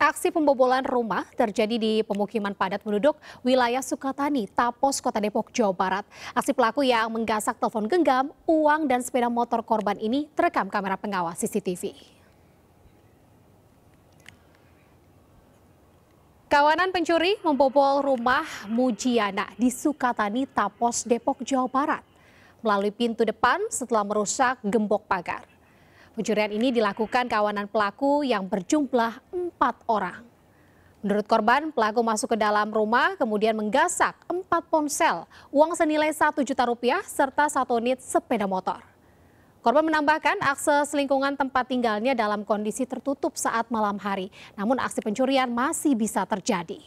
Aksi pembobolan rumah terjadi di pemukiman padat penduduk wilayah Sukatani, Tapos, Kota Depok, Jawa Barat. Aksi pelaku yang menggasak telepon genggam, uang, dan sepeda motor korban ini terekam kamera pengawas CCTV. Kawanan pencuri membobol rumah Mujiana di Sukatani, Tapos, Depok, Jawa Barat. Melalui pintu depan setelah merusak gembok pagar. Pencurian ini dilakukan kawanan pelaku yang berjumlah empat orang. Menurut korban, pelaku masuk ke dalam rumah kemudian menggasak empat ponsel, uang senilai satu juta rupiah, serta satu unit sepeda motor. Korban menambahkan akses lingkungan tempat tinggalnya dalam kondisi tertutup saat malam hari, namun aksi pencurian masih bisa terjadi.